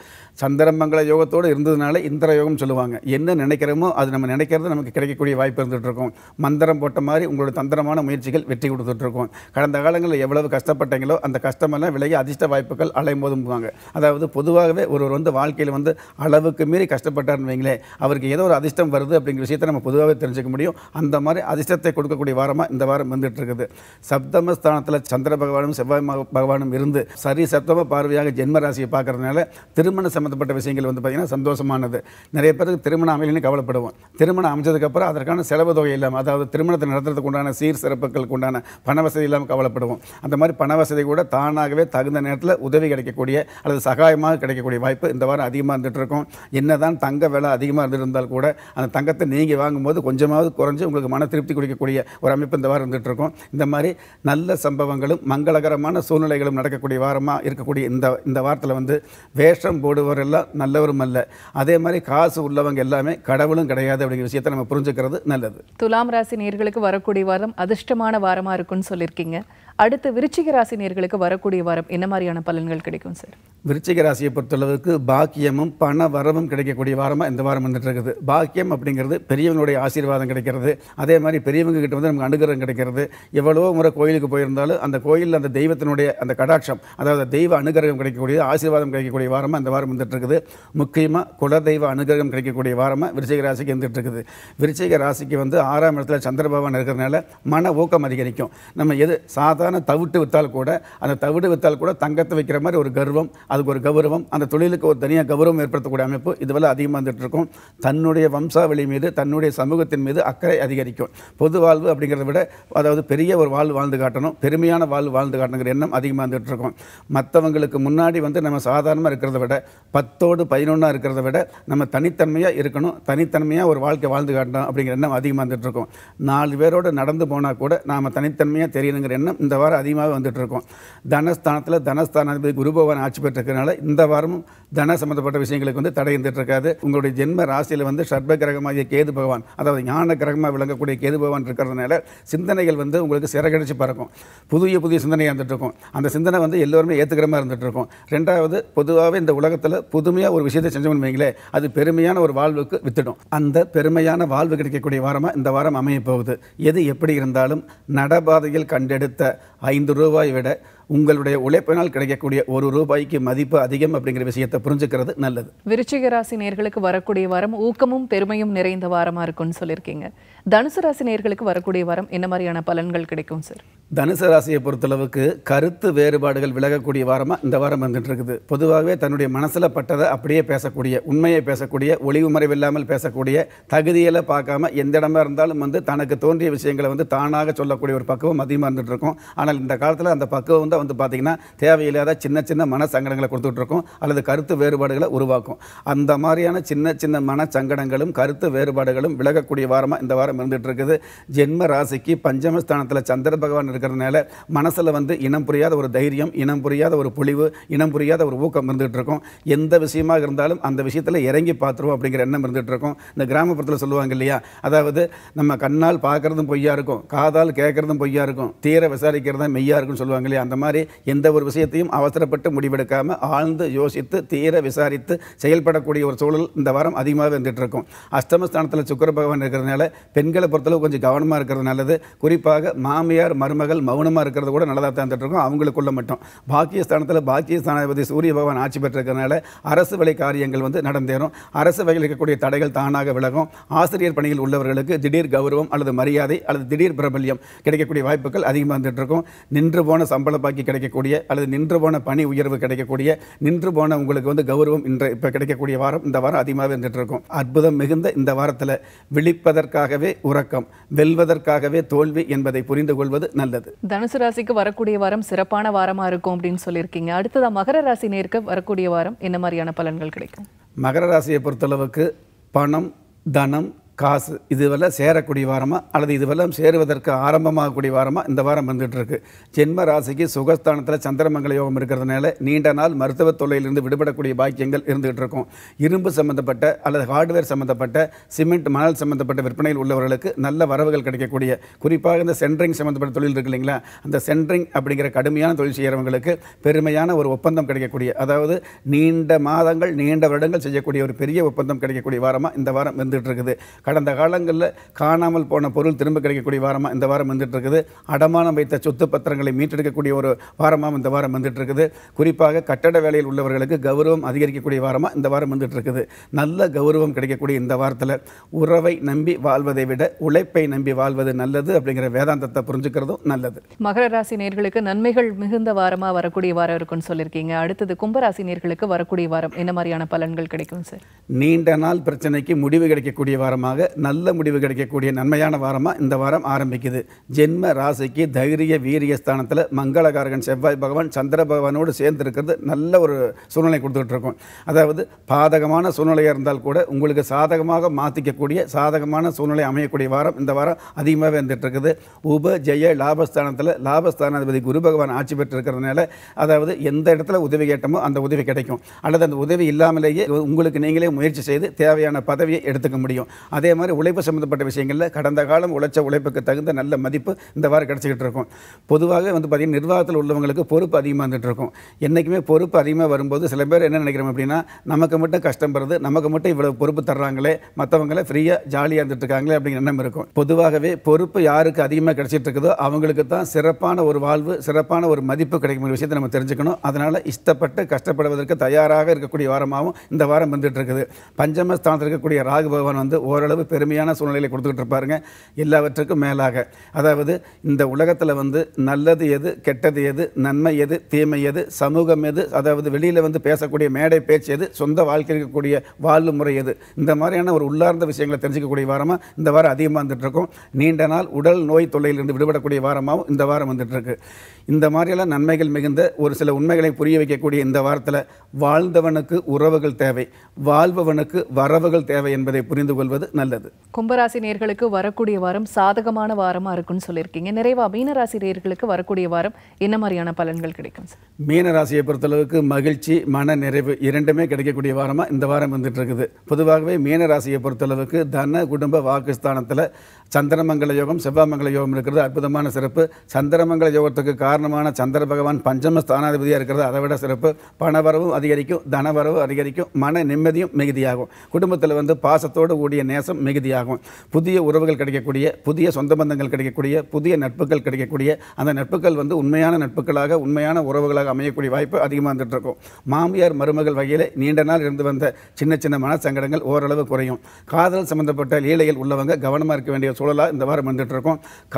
சந்திரமங்கல யோகத்தோடு யோகத்தோடு இருந்ததுனால இந்திர யோகம் சொல்லுவாங்க என்ன நினைக்கிறோமோ அது நம்ம நினைக்கிறது நமக்கு கிடைக்கக்கூடிய வாய்ப்பு இருந்துகிட்ருக்கோம் மந்திரம் போட்ட மாதிரி உங்களோட தந்திரமான முயற்சிகள் வெற்றி கொடுத்துட்ருக்கோம் கடந்த காலங்களில் எவ்வளவு கஷ்டப்பட்டீங்களோ அந்த கஷ்டமெல்லாம் விலகி அதிர்ஷ்ட வாய்ப்புகள் அலையும் அலைமோதும்பாங்க அதாவது பொதுவாகவே ஒருவர் வந்து வாழ்க்கையில் வந்து அளவுக்கு மீறி கஷ்டப்பட்டார்னு வைங்களேன் அவருக்கு ஏதோ ஒரு அதிர்ஷ்டம் வருது அப்படிங்கிற விஷயத்தை நம்ம பொதுவாகவே தெரிஞ்சுக்க முடியும் அந்த மாதிரி அதிர்ஷ்டத்தை கொடுக்கக்கூடிய வாரமாக இந்த வாரம் வந்துட்டு இருக்குது சப்தமஸ்தானத்தில் சந்திர பகவானும் செவ்வாய் பகவானும் இருந்து சரி சப்தம பார்வையாக ஜென்ம ராசியை பார்க்கறதுனால திருமண சம்மந்தப்பட்ட விஷயங்கள் வந்து பார்த்திங்கன்னா சந்தோஷமானது நிறைய பேருக்கு திருமணம் அமையலன்னு கவலைப்படுவோம் திருமணம் அமைஞ்சதுக்கப்புறம் அதற்கான செலவு தொகை இல்லாமல் அதாவது திருமணத்தை நடத்துறதுக்கு உண்டான சீர் சிறப்புகளுக்கு உண்டான பண வசதி இல்லாமல் கவலைப்படுவோம் அந்த மாதிரி பண வசதி கூட தானாகவே தகுந்த நேரத்தில் உதவி கிடைக்கக்கூடிய அல்லது சகாயமாக கிடைக்கக்கூடிய வாய்ப்பு இந்த வாரம் அதிகமாக இருந்துகிட்டு இருக்கும் என்ன தான் தங்க விலை அதிகமாக இருந்திருந்தால் கூட அந்த தங்கத்தை நீங்கள் வாங்கும்போது கொஞ்சமாவது குறைஞ்சி உங்களுக்கு மன திருப்தி கொடுக்கக்கூடிய ஒரு அமைப்பு இந்த வாரம் இருந்துகிட்டு இருக்கும் இந்த மாதிரி நல்ல சம்பவங்களும் மங்களகரமான சூழ்நிலைகளும் நடக்கக்கூடிய வாரமாக இருக்கக்கூடிய இந்த இந்த வாரத்தில் வந்து வேஷம் போடுவரெல்லாம் நல்லவரும் அல்ல அதே மாதிரி காசு உள்ளவங்க எல்லாமே கடவுளும் கிடையாது அப்படிங்கிற விஷயத்தை நம்ம புரிஞ்சுக்கிறது நல்லது துலாம் ராசி நேர்களுக்கு வரக்கூடிய வாரம் அதிர்ஷ்டமான வாரமாக இருக்குன்னு சொல்லியிருக்கீங்க அடுத்து விருச்சிக ராசி நேர்களுக்கு வரக்கூடிய வாரம் என்ன மாதிரியான பலன்கள் கிடைக்கும் சார் விருச்சிக ராசியை பொறுத்தளவுக்கு பாக்கியமும் பண வரவும் கிடைக்கக்கூடிய வாரமாக இந்த வாரம் வந்துட்டு இருக்குது பாக்கியம் அப்படிங்கிறது பெரியவங்களுடைய ஆசீர்வாதம் கிடைக்கிறது அதே மாதிரி பெரியவங்க கிட்ட வந்து நமக்கு அனுகிரகம் கிடைக்கிறது எவ்வளவோ முறை கோயிலுக்கு போயிருந்தாலும் அந்த கோயிலில் அந்த தெய்வத்தினுடைய அந்த கடாட்சம் அதாவது தெய்வ அனுகிரகம் கிடைக்கக்கூடிய ஆசீர்வாதம் கிடைக்கக்கூடிய வாரமாக இந்த வாரம் வந்துட்டு இருக்குது முக்கியமாக வாரமாக குலதெய்வ அனுகிரகம் கிடைக்கக்கூடிய வாரமாக விருச்சிக ராசிக்கு இருந்துகிட்டு இருக்குது விருச்சிக ராசிக்கு வந்து ஆறாம் இடத்துல சந்திரபவன் இருக்கிறதுனால மன ஊக்கம் அதிகரிக்கும் நம்ம எது சாதாரண தவிட்டு வித்தால் கூட அந்த தவிடு வித்தால் கூட தங்கத்தை வைக்கிற மாதிரி ஒரு கர்வம் அதுக்கு ஒரு கௌரவம் அந்த தொழிலுக்கு ஒரு தனியாக கௌரவம் ஏற்படுத்தக்கூடிய அமைப்பு இதுவெல்லாம் அதிகமாக வந்துட்டு இருக்கும் தன்னுடைய வம்சாவளி மீது தன்னுடைய சமூகத்தின் மீது அக்கறை அதிகரிக்கும் பொது வாழ்வு அப்படிங்கிறத விட அதாவது பெரிய ஒரு வாழ்வு வாழ்ந்து காட்டணும் பெருமையான வாழ்வு வாழ்ந்து காட்டணுங்கிற எண்ணம் அதிகமாக வந்துட்டு இருக்கும் மற்றவங்களுக்கு முன்னாடி வந்து நம்ம சாதாரணமாக இருக்கிறத விட பத்தோடு பதினொன்றா இருக்கிற இருக்கிறத விட நம்ம தனித்தன்மையாக இருக்கணும் தனித்தன்மையாக ஒரு வாழ்க்கை வாழ்ந்து காட்டணும் அப்படிங்கிற எண்ணம் அதிகமாக வந்துட்டுருக்கோம் நாலு பேரோடு நடந்து போனால் கூட நாம் தனித்தன்மையாக தெரியணுங்கிற எண்ணம் இந்த வாரம் அதிகமாக வந்துட்டுருக்கோம் தனஸ்தானத்தில் தனஸ்தானாதிபதி குருபவன் ஆட்சி பெற்றிருக்கனால இந்த வாரமும் தன சம்மந்தப்பட்ட விஷயங்களுக்கு வந்து தடை இருந்துகிட்ருக்காது உங்களுடைய ஜென்ம ராசியில் வந்து சர்ப கிரகமாகிய கேது பகவான் அதாவது ஞான கிரகமாக விளங்கக்கூடிய கேது பகவான் இருக்கிறதுனால சிந்தனைகள் வந்து உங்களுக்கு சிறகடிச்சு பறக்கும் புதிய புதிய சிந்தனையாக இருக்கும் அந்த சிந்தனை வந்து எல்லோருமே ஏற்றுக்கிற மாதிரி இருக்கும் ரெண்டாவது பொதுவாகவே இந்த உலகத்தில் புதுமையாக ஒரு விஷயத்தை செஞ்சு செஞ்சோம்னு வைங்களே அது பெருமையான ஒரு வாழ்வுக்கு வித்துடும் அந்த பெருமையான வாழ்வு கிடைக்கக்கூடிய வாரமாக இந்த வாரம் அமைய போகுது எது எப்படி இருந்தாலும் நடபாதையில் கண்டெடுத்த ஐந்து ரூபாய் விட உங்களுடைய உழைப்பினால் கிடைக்கக்கூடிய ஒரு ரூபாய்க்கு மதிப்பு அதிகம் அப்படிங்கிற விஷயத்தை புரிஞ்சுக்கிறது நல்லது விருச்சிக ராசி நேர்களுக்கு வரக்கூடிய வாரம் ஊக்கமும் பெருமையும் நிறைந்த வாரமாக இருக்கும்னு சொல்லியிருக்கீங்க தனுசு ராசி நேர்களுக்கு வரக்கூடிய வாரம் என்ன மாதிரியான பலன்கள் கிடைக்கும் சார் தனுசு ராசியை பொறுத்தளவுக்கு கருத்து வேறுபாடுகள் விலகக்கூடிய வாரமாக இந்த வாரம் வந்துட்டு இருக்குது பொதுவாகவே தன்னுடைய மனசில் பட்டதை அப்படியே பேசக்கூடிய உண்மையை பேசக்கூடிய ஒளிவு மறைவில்லாமல் பேசக்கூடிய தகுதியில் பார்க்காம எந்த இடமா இருந்தாலும் வந்து தனக்கு தோன்றிய விஷயங்களை வந்து தானாக சொல்லக்கூடிய ஒரு பக்குவம் அதிகமாக இருந்துகிட்டு இருக்கும் ஆனால் இந்த காலத்தில் அந்த பக்குவம் வந்து அதை வந்து பார்த்திங்கன்னா தேவையில்லாத சின்ன சின்ன மன சங்கடங்களை கொடுத்துட்ருக்கோம் அல்லது கருத்து வேறுபாடுகளை உருவாக்கும் அந்த மாதிரியான சின்ன சின்ன மன சங்கடங்களும் கருத்து வேறுபாடுகளும் விலகக்கூடிய வாரமாக இந்த வாரம் இருந்துகிட்டு இருக்குது ஜென்ம ராசிக்கு பஞ்சமஸ்தானத்தில் சந்திர பகவான் இருக்கிறதுனால மனசில் வந்து இனம் புரியாத ஒரு தைரியம் இனம் புரியாத ஒரு பொழிவு இனம் புரியாத ஒரு ஊக்கம் இருந்துகிட்டு இருக்கும் எந்த விஷயமாக இருந்தாலும் அந்த விஷயத்தில் இறங்கி பார்த்துருவோம் அப்படிங்கிற எண்ணம் இருந்துகிட்டு இருக்கும் இந்த கிராமப்புறத்தில் சொல்லுவாங்க இல்லையா அதாவது நம்ம கண்ணால் பார்க்குறதும் பொய்யா இருக்கும் காதால் கேட்குறதும் பொய்யா இருக்கும் தீர விசாரிக்கிறதா மெய்யா இருக்கும்னு சொல்லுவாங்க இல்லையா அந்த மாதிரி மாதிரி எந்த ஒரு விஷயத்தையும் அவசரப்பட்டு முடிவெடுக்காமல் ஆழ்ந்து யோசித்து தீர விசாரித்து செயல்படக்கூடிய ஒரு சூழல் இந்த வாரம் அதிகமாக வந்துட்டு இருக்கும் அஷ்டமஸ்தானத்தில் சுக்கர பகவான் இருக்கிறதுனால பெண்களை பொறுத்தளவு கொஞ்சம் கவனமாக இருக்கிறது நல்லது குறிப்பாக மாமியார் மருமகள் மௌனமாக இருக்கிறது கூட நல்லதாக தான் இருக்கும் அவங்களுக்குள்ள மட்டும் பாக்கியஸ்தானத்தில் பாக்கியஸ்தானாதிபதி சூரிய பகவான் ஆட்சி பெற்றிருக்கிறதுனால அரசு வழி காரியங்கள் வந்து நடந்தேறும் அரசு வகையில் இருக்கக்கூடிய தடைகள் தானாக விலகும் ஆசிரியர் பணியில் உள்ளவர்களுக்கு திடீர் கௌரவம் அல்லது மரியாதை அல்லது திடீர் பிரபல்யம் கிடைக்கக்கூடிய வாய்ப்புகள் அதிகமாக வந்துட்டு இருக்கும் நின்று போன சம்பள பாக்கி பதவிக்கு கிடைக்கக்கூடிய அல்லது நின்று போன பணி உயர்வு கிடைக்கக்கூடிய நின்று போன உங்களுக்கு வந்து கௌரவம் இன்று இப்போ கிடைக்கக்கூடிய வாரம் இந்த வாரம் அதிகமாகவே இருந்துகிட்டு இருக்கும் அற்புதம் மிகுந்த இந்த வாரத்தில் விழிப்பதற்காகவே உறக்கம் வெல்வதற்காகவே தோல்வி என்பதை புரிந்து கொள்வது நல்லது தனுசு ராசிக்கு வரக்கூடிய வாரம் சிறப்பான வாரமாக இருக்கும் அப்படின்னு சொல்லியிருக்கீங்க அடுத்ததாக மகர ராசி நேருக்கு வரக்கூடிய வாரம் என்ன மாதிரியான பலன்கள் கிடைக்கும் மகர ராசியை பொறுத்தளவுக்கு பணம் தனம் காசு இதுவெல்லாம் சேரக்கூடிய வாரமாக அல்லது இதுவெல்லாம் சேருவதற்கு ஆரம்பமாகக்கூடிய வாரமாக இந்த வாரம் வந்துகிட்ருக்கு ஜென்ம ராசிக்கு சுகஸ்தானத்தில் சந்திரமங்கல யோகம் இருக்கிறதுனால நீண்ட நாள் மருத்துவ தொல்லையிலிருந்து விடுபடக்கூடிய பாக்கியங்கள் இருந்துகிட்டு இருக்கும் இரும்பு சம்மந்தப்பட்ட அல்லது ஹார்ட்வேர் சம்மந்தப்பட்ட சிமெண்ட் மணல் சம்மந்தப்பட்ட விற்பனையில் உள்ளவர்களுக்கு நல்ல வரவுகள் கிடைக்கக்கூடிய குறிப்பாக இந்த சென்ட்ரிங் சம்மந்தப்பட்ட தொழில் இருக்கு இல்லைங்களா அந்த சென்ட்ரிங் அப்படிங்கிற கடுமையான தொழில் செய்கிறவங்களுக்கு பெருமையான ஒரு ஒப்பந்தம் கிடைக்கக்கூடிய அதாவது நீண்ட மாதங்கள் நீண்ட வருடங்கள் செய்யக்கூடிய ஒரு பெரிய ஒப்பந்தம் கிடைக்கக்கூடிய வாரமாக இந்த வாரம் வந்துகிட்டு இருக்குது கடந்த காலங்களில் காணாமல் போன பொருள் திரும்ப கிடைக்கக்கூடிய வாரமாக இந்த வாரம் வந்துட்டு இருக்குது அடமானம் வைத்த சொத்து பத்திரங்களை மீட்டெடுக்கக்கூடிய ஒரு வாரமாக இந்த வாரம் வந்துட்டு இருக்குது குறிப்பாக கட்டட வேலையில் உள்ளவர்களுக்கு கௌரவம் அதிகரிக்கக்கூடிய வாரமாக இந்த வாரம் வந்துட்டு இருக்குது நல்ல கௌரவம் கிடைக்கக்கூடிய இந்த வாரத்தில் உறவை நம்பி வாழ்வதை விட உழைப்பை நம்பி வாழ்வது நல்லது அப்படிங்கிற வேதாந்தத்தை புரிஞ்சுக்கிறதும் நல்லது மகர ராசி நேர்களுக்கு நன்மைகள் மிகுந்த வாரமாக வரக்கூடிய வாரம் இருக்குன்னு சொல்லியிருக்கீங்க அடுத்தது கும்பராசி நேர்களுக்கு வரக்கூடிய வாரம் என்ன மாதிரியான பலன்கள் கிடைக்கும் சார் நீண்ட நாள் பிரச்சனைக்கு முடிவு கிடைக்கக்கூடிய வாரமாக மூலமாக நல்ல முடிவு கிடைக்கக்கூடிய நன்மையான வாரமாக இந்த வாரம் ஆரம்பிக்குது ஜென்ம ராசிக்கு தைரிய வீரிய ஸ்தானத்தில் மங்களகாரகன் செவ்வாய் பகவான் சந்திர பகவானோடு சேர்ந்து இருக்கிறது நல்ல ஒரு சூழ்நிலை கொடுத்துட்ருக்கோம் அதாவது பாதகமான சூழ்நிலையாக இருந்தால் கூட உங்களுக்கு சாதகமாக மாற்றிக்கக்கூடிய சாதகமான சூழ்நிலை அமையக்கூடிய வாரம் இந்த வாரம் அதிகமாக வந்துட்டுருக்குது உப ஜெய லாபஸ்தானத்தில் லாபஸ்தானாதிபதி குரு பகவான் ஆட்சி பெற்றிருக்கிறதுனால அதாவது எந்த இடத்துல உதவி கேட்டமோ அந்த உதவி கிடைக்கும் அல்லது அந்த உதவி இல்லாமலேயே உங்களுக்கு நீங்களே முயற்சி செய்து தேவையான பதவியை எடுத்துக்க முடியும் அதே அதே மாதிரி உழைப்பு சம்மந்தப்பட்ட விஷயங்களில் கடந்த காலம் உழைச்ச உழைப்புக்கு தகுந்த நல்ல மதிப்பு இந்த வாரம் கிடச்சிக்கிட்டு இருக்கும் பொதுவாக வந்து பார்த்திங்கன்னா நிர்வாகத்தில் உள்ளவங்களுக்கு பொறுப்பு அதிகமாக இருந்துகிட்டு இருக்கும் என்றைக்குமே பொறுப்பு அதிகமாக வரும்போது சில பேர் என்ன நினைக்கிறோம் அப்படின்னா நமக்கு மட்டும் கஷ்டம் வருது நமக்கு மட்டும் இவ்வளோ பொறுப்பு தர்றாங்களே மற்றவங்கள ஃப்ரீயாக ஜாலியாக இருந்துட்டு இருக்காங்களே அப்படிங்கிற எண்ணம் இருக்கும் பொதுவாகவே பொறுப்பு யாருக்கு அதிகமாக கிடச்சிட்டு இருக்குதோ அவங்களுக்கு தான் சிறப்பான ஒரு வாழ்வு சிறப்பான ஒரு மதிப்பு கிடைக்கும் விஷயத்தை நம்ம தெரிஞ்சுக்கணும் அதனால் இஷ்டப்பட்டு கஷ்டப்படுவதற்கு தயாராக இருக்கக்கூடிய வாரமாகவும் இந்த வாரம் வந்துட்டு இருக்குது பஞ்சமஸ்தானத்தில் இருக்கக்கூடிய ராகு பகவான் வந்து ஓரளவு ஓரளவு பெருமையான சூழ்நிலையில் கொடுத்துக்கிட்டு இருப்பாருங்க எல்லாவற்றுக்கும் மேலாக அதாவது இந்த உலகத்தில் வந்து நல்லது எது கெட்டது எது நன்மை எது தீமை எது சமூகம் எது அதாவது வெளியில் வந்து பேசக்கூடிய மேடை பேச்சு எது சொந்த வாழ்க்கை இருக்கக்கூடிய வாழ்வு முறை எது இந்த மாதிரியான ஒரு உள்ளார்ந்த விஷயங்களை தெரிஞ்சிக்கக்கூடிய வாரமாக இந்த வாரம் அதிகமாக வந்துட்டுருக்கும் நீண்ட நாள் உடல் நோய் தொல்லையிலிருந்து விடுபடக்கூடிய வாரமாகவும் இந்த வாரம் வந்துட்டுருக்கு இந்த மாதிரியெல்லாம் நன்மைகள் மிகுந்த ஒரு சில உண்மைகளை புரிய வைக்கக்கூடிய இந்த வாரத்தில் வாழ்ந்தவனுக்கு உறவுகள் தேவை வாழ்பவனுக்கு வரவுகள் தேவை என்பதை புரிந்து கொள்வது நல்லது கும்பராசி நேர்களுக்கு வரக்கூடிய வாரம் சாதகமான வாரமாக இருக்குன்னு சொல்லியிருக்கீங்க நிறைவா மீனராசி நேர்களுக்கு வரக்கூடிய வாரம் என்ன மாதிரியான பலன்கள் கிடைக்கும் சார் மீனராசியை பொறுத்தளவுக்கு மகிழ்ச்சி மன நிறைவு இரண்டுமே கிடைக்கக்கூடிய வாரமாக இந்த வாரம் வந்துட்டு இருக்குது பொதுவாகவே மீனராசியை பொறுத்தளவுக்கு தன குடும்ப வாக்குஸ்தானத்தில் சந்திரமங்கல யோகம் செவ்வாமங்கல யோகம் இருக்கிறது அற்புதமான சிறப்பு சந்திரமங்கல யோகத்துக்கு காரணமான சந்திர பகவான் பஞ்சம ஸ்தானாதிபதியாக இருக்கிறது அதை விட சிறப்பு பணவரவும் அதிகரிக்கும் வரவும் அதிகரிக்கும் மன நிம்மதியும் மிகுதியாகும் குடும்பத்தில் வந்து பாசத்தோடு கூடிய நேச வித்தியாசம் மிகுதியாகும் புதிய உறவுகள் கிடைக்கக்கூடிய புதிய சொந்த பந்தங்கள் கிடைக்கக்கூடிய புதிய நட்புகள் கிடைக்கக்கூடிய அந்த நட்புகள் வந்து உண்மையான நட்புகளாக உண்மையான உறவுகளாக அமையக்கூடிய வாய்ப்பு அதிகமாக இருந்துகிட்ருக்கும் மாமியார் மருமகள் வகையில் நீண்ட நாள் இருந்து வந்த சின்ன சின்ன மனசங்கடங்கள் ஓரளவு குறையும் காதல் சம்பந்தப்பட்ட லீலையில் உள்ளவங்க கவனமாக இருக்க வேண்டிய சூழலாக இந்த வாரம் வந்துட்டு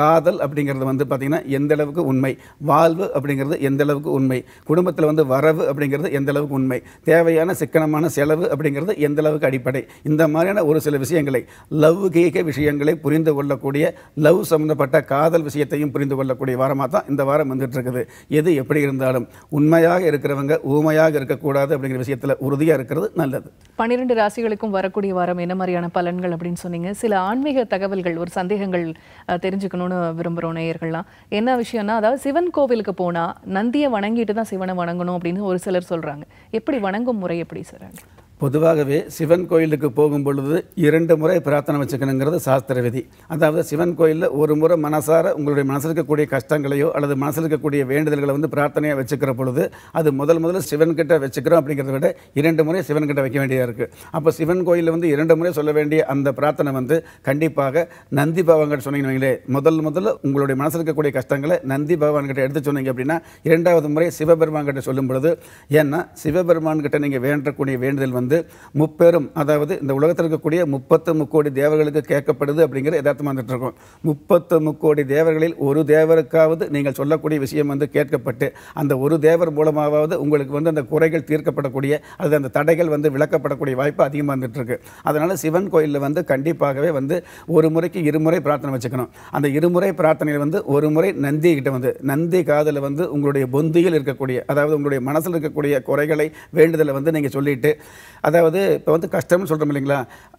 காதல் அப்படிங்கிறது வந்து பார்த்திங்கன்னா எந்த அளவுக்கு உண்மை வாழ்வு அப்படிங்கிறது எந்த அளவுக்கு உண்மை குடும்பத்தில் வந்து வரவு அப்படிங்கிறது எந்த அளவுக்கு உண்மை தேவையான சிக்கனமான செலவு அப்படிங்கிறது எந்த அளவுக்கு அடிப்படை இந்த மாதிரியான ஒரு சில விஷயங்களை விஷயங்களை கேக விஷயங்களை புரிந்து கொள்ளக்கூடிய லவ் சம்மந்தப்பட்ட காதல் விஷயத்தையும் புரிந்து கொள்ளக்கூடிய வாரமாக தான் இந்த வாரம் வந்துட்டு இருக்குது எது எப்படி இருந்தாலும் உண்மையாக இருக்கிறவங்க ஊமையாக இருக்கக்கூடாது அப்படிங்கிற விஷயத்தில் உறுதியாக இருக்கிறது நல்லது பன்னிரெண்டு ராசிகளுக்கும் வரக்கூடிய வாரம் என்ன மாதிரியான பலன்கள் அப்படின்னு சொன்னீங்க சில ஆன்மீக தகவல்கள் ஒரு சந்தேகங்கள் தெரிஞ்சுக்கணும்னு விரும்புகிறோம் நேயர்கள்லாம் என்ன விஷயம்னா அதாவது சிவன் கோவிலுக்கு போனால் நந்தியை வணங்கிட்டு தான் சிவனை வணங்கணும் அப்படின்னு ஒரு சிலர் சொல்கிறாங்க எப்படி வணங்கும் முறை எப்படி சொல்கிறாங்க பொதுவாகவே சிவன் கோயிலுக்கு போகும் பொழுது இரண்டு முறை பிரார்த்தனை வச்சுக்கணுங்கிறது சாஸ்திர விதி அதாவது சிவன் கோயிலில் ஒரு முறை மனசார உங்களுடைய மனசில் இருக்கக்கூடிய கஷ்டங்களையோ அல்லது மனசில் இருக்கக்கூடிய வேண்டுதல்களை வந்து பிரார்த்தனையாக வச்சுக்கிற பொழுது அது முதல் முதல்ல கிட்டே வச்சுக்கிறோம் அப்படிங்கிறத விட இரண்டு முறை சிவன் கிட்ட வைக்க வேண்டியதாக இருக்குது அப்போ சிவன் கோயிலில் வந்து இரண்டு முறை சொல்ல வேண்டிய அந்த பிரார்த்தனை வந்து கண்டிப்பாக நந்தி பகவான்கிட்ட சொன்னீங்கன்னு முதல் முதல்ல உங்களுடைய மனசில் இருக்கக்கூடிய கஷ்டங்களை நந்தி பகவான்கிட்ட எடுத்து சொன்னீங்க அப்படின்னா இரண்டாவது முறை சிவபெருமான்கிட்ட சொல்லும் பொழுது ஏன்னா சிவபெருமான்கிட்ட நீங்கள் வேண்டக்கூடிய வேண்டுதல் வந்து வந்து முப்பெரும் அதாவது இந்த உலகத்தில் இருக்கக்கூடிய முப்பத்து முக்கோடி தேவர்களுக்கு கேட்கப்படுது அப்படிங்கிற எதார்த்தம் வந்துட்டு இருக்கும் முப்பத்து முக்கோடி தேவர்களில் ஒரு தேவருக்காவது நீங்கள் சொல்லக்கூடிய விஷயம் வந்து கேட்கப்பட்டு அந்த ஒரு தேவர் மூலமாவது உங்களுக்கு வந்து அந்த குறைகள் தீர்க்கப்படக்கூடிய அல்லது அந்த தடைகள் வந்து விளக்கப்படக்கூடிய வாய்ப்பு அதிகமாக வந்துட்டு இருக்கு அதனால் சிவன் கோயிலில் வந்து கண்டிப்பாகவே வந்து ஒரு முறைக்கு இருமுறை பிரார்த்தனை வச்சுக்கணும் அந்த இருமுறை பிரார்த்தனையில் வந்து ஒரு முறை நந்தி கிட்ட வந்து நந்தி காதில் வந்து உங்களுடைய பொந்தியில் இருக்கக்கூடிய அதாவது உங்களுடைய மனசில் இருக்கக்கூடிய குறைகளை வேண்டுதலை வந்து நீங்கள் சொல்லிட்டு அதாவது இப்போ வந்து கஷ்டம்னு சொல்கிறோம் இல்லைங்களா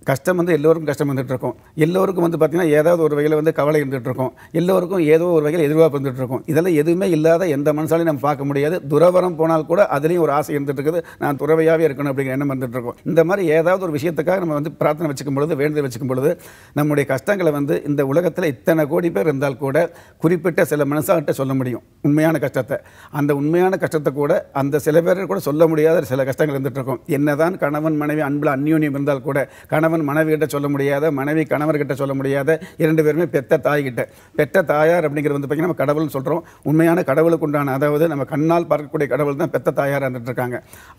கஷ்டம் வந்து எல்லோருக்கும் கஷ்டம் வந்துட்டுருக்கும் எல்லோருக்கும் வந்து பார்த்திங்கன்னா ஏதாவது ஒரு வகையில் வந்து கவலை இருக்கும் எல்லோருக்கும் ஏதோ ஒரு வகையில் எதிர்பார்ப்பு இருக்கும் இதெல்லாம் எதுவுமே இல்லாத எந்த மனசாலையும் நம்ம பார்க்க முடியாது துறவரம் போனால் கூட அதுலேயும் ஒரு ஆசை இருந்துகிட்ருக்குது நான் துறவையாகவே இருக்கணும் அப்படிங்கிற எண்ணம் இருக்கோம் இந்த மாதிரி ஏதாவது ஒரு விஷயத்துக்காக நம்ம வந்து பிரார்த்தனை வச்சுக்கும் பொழுது வேண்டுதல் வச்சுக்கும் பொழுது நம்முடைய கஷ்டங்களை வந்து இந்த உலகத்தில் இத்தனை கோடி பேர் இருந்தால் கூட குறிப்பிட்ட சில மனசாகிட்ட சொல்ல முடியும் உண்மையான கஷ்டத்தை அந்த உண்மையான கஷ்டத்தை கூட அந்த சில பேர் கூட சொல்ல முடியாத சில கஷ்டங்கள் இருந்துகிட்ருக்கும் என்ன தான் கணவன் மனைவி அன்பில் அந்யோன்யம் இருந்தால் கூட கணவன் மனைவிகிட்ட சொல்ல முடியாத மனைவி கணவர்கிட்ட சொல்ல முடியாத இரண்டு பேருமே பெத்த தாய்கிட்ட பெற்ற தாயார் அப்படிங்கிறது வந்து பார்த்திங்கன்னா நம்ம கடவுள்னு சொல்கிறோம் உண்மையான கடவுளுக்கு உண்டான அதாவது நம்ம கண்ணால் பார்க்கக்கூடிய கடவுள் தான் பெத்த தாயார் இருந்துட்டுருக்காங்க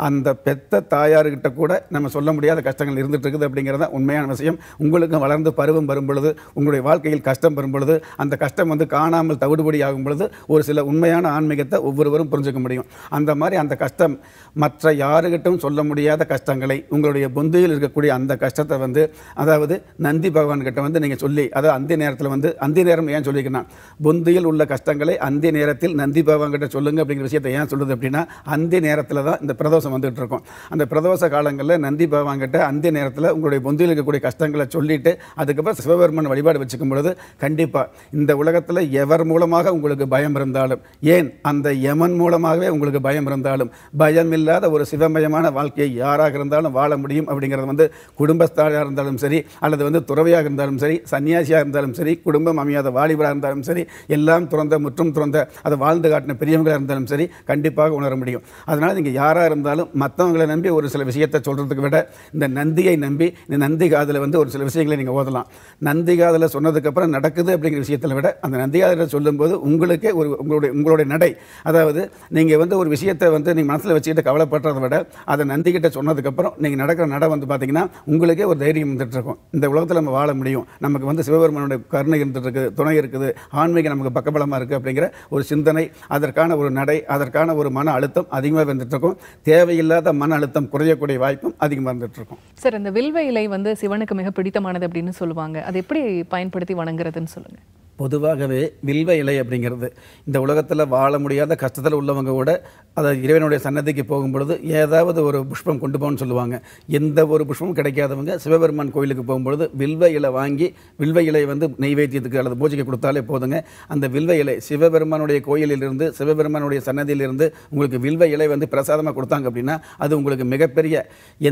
அந்த பெத்த தாயார்கிட்ட கூட நம்ம சொல்ல முடியாத கஷ்டங்கள் இருந்துட்டு இருக்குது அப்படிங்கிறது தான் உண்மையான விஷயம் உங்களுக்கு வளர்ந்து பருவம் வரும் பொழுது உங்களுடைய வாழ்க்கையில் கஷ்டம் வரும் பொழுது அந்த கஷ்டம் வந்து காணாமல் தவிடுபடி ஆகும் பொழுது ஒரு சில உண்மையான ஆன்மீகத்தை ஒவ்வொருவரும் புரிஞ்சுக்க முடியும் அந்த மாதிரி அந்த கஷ்டம் மற்ற யாருக்கிட்டும் சொல்ல முடியாத கஷ்டங்கள் கஷ்டங்களை உங்களுடைய பொந்தையில் இருக்கக்கூடிய அந்த கஷ்டத்தை வந்து அதாவது நந்தி பகவான்கிட்ட வந்து நீங்கள் சொல்லி அதாவது அந்த நேரத்தில் வந்து அந்த நேரம் ஏன் சொல்லிக்கணும் பொந்தையில் உள்ள கஷ்டங்களை அந்த நேரத்தில் நந்தி கிட்ட சொல்லுங்கள் அப்படிங்கிற விஷயத்தை ஏன் சொல்லுது அப்படின்னா அந்த நேரத்தில் தான் இந்த பிரதோஷம் வந்துகிட்டு இருக்கும் அந்த பிரதோஷ காலங்களில் நந்தி கிட்ட அந்த நேரத்தில் உங்களுடைய பொந்தையில் இருக்கக்கூடிய கஷ்டங்களை சொல்லிவிட்டு அதுக்கப்புறம் சிவபெருமன் வழிபாடு வச்சுக்கும் பொழுது கண்டிப்பாக இந்த உலகத்தில் எவர் மூலமாக உங்களுக்கு பயம் இருந்தாலும் ஏன் அந்த யமன் மூலமாகவே உங்களுக்கு பயம் இருந்தாலும் பயம் இல்லாத ஒரு சிவமயமான வாழ்க்கையை யாராக இருந்தாலும் இருந்தாலும் வாழ முடியும் அப்படிங்கிறது வந்து குடும்பஸ்தாராக இருந்தாலும் சரி அல்லது வந்து துறவையாக இருந்தாலும் சரி சன்னியாசியாக இருந்தாலும் சரி குடும்பம் அமையாத வாலிபராக இருந்தாலும் சரி எல்லாம் துறந்த முற்றும் துறந்த அதை வாழ்ந்து காட்டின பெரியவங்களாக இருந்தாலும் சரி கண்டிப்பாக உணர முடியும் அதனால் நீங்கள் யாராக இருந்தாலும் மற்றவங்களை நம்பி ஒரு சில விஷயத்தை சொல்கிறதுக்கு விட இந்த நந்தியை நம்பி இந்த நந்தி காதில் வந்து ஒரு சில விஷயங்களை நீங்கள் ஓதலாம் நந்தி காதில் சொன்னதுக்கப்புறம் நடக்குது அப்படிங்கிற விஷயத்தில் விட அந்த நந்தி காதில் சொல்லும்போது உங்களுக்கே ஒரு உங்களுடைய உங்களுடைய நடை அதாவது நீங்கள் வந்து ஒரு விஷயத்தை வந்து நீங்கள் மனசில் வச்சுக்கிட்டு கவலைப்படுறத விட அதை நந்திக்கிட்ட சொன்னதுக்கப்புறம் அதுக்கப்புறம் நீங்கள் நடக்கிற நட வந்து பார்த்திங்கன்னா உங்களுக்கே ஒரு தைரியம் இருந்துகிட்ருக்கும் இந்த உலகத்தில் நம்ம வாழ முடியும் நமக்கு வந்து சிவபெருமனுடைய கருணை இருந்துகிட்ருக்கு துணை இருக்குது ஆன்மீகம் நமக்கு பக்கபலமாக இருக்குது அப்படிங்கிற ஒரு சிந்தனை அதற்கான ஒரு நடை அதற்கான ஒரு மன அழுத்தம் அதிகமாக வந்துட்டுருக்கும் தேவையில்லாத மன அழுத்தம் குறையக்கூடிய வாய்ப்பும் அதிகமாக இருந்துகிட்ருக்கும் சார் இந்த வில்வ இலை வந்து சிவனுக்கு மிக பிடித்தமானது அப்படின்னு சொல்லுவாங்க அது எப்படி பயன்படுத்தி வணங்குறதுன்னு சொல்லுங்கள் பொதுவாகவே வில்வ இலை அப்படிங்கிறது இந்த உலகத்தில் வாழ முடியாத கஷ்டத்தில் உள்ளவங்க கூட அதை இறைவனுடைய சன்னதிக்கு போகும்பொழுது ஏதாவது ஒரு புஷ்பம் கொண்டு போகணும்னு சொல்லுவாங்க எந்த ஒரு புஷ்பமும் கிடைக்காதவங்க சிவபெருமான் கோயிலுக்கு போகும்பொழுது வில்வ இலை வாங்கி வில்வ இலை வந்து நெய்வேத்தியத்துக்கு அல்லது பூஜைக்கு கொடுத்தாலே போதுங்க அந்த வில்வ இலை சிவபெருமானுடைய கோயிலிலிருந்து சிவபெருமானுடைய சன்னதியிலிருந்து உங்களுக்கு வில்வ இலை வந்து பிரசாதமாக கொடுத்தாங்க அப்படின்னா அது உங்களுக்கு மிகப்பெரிய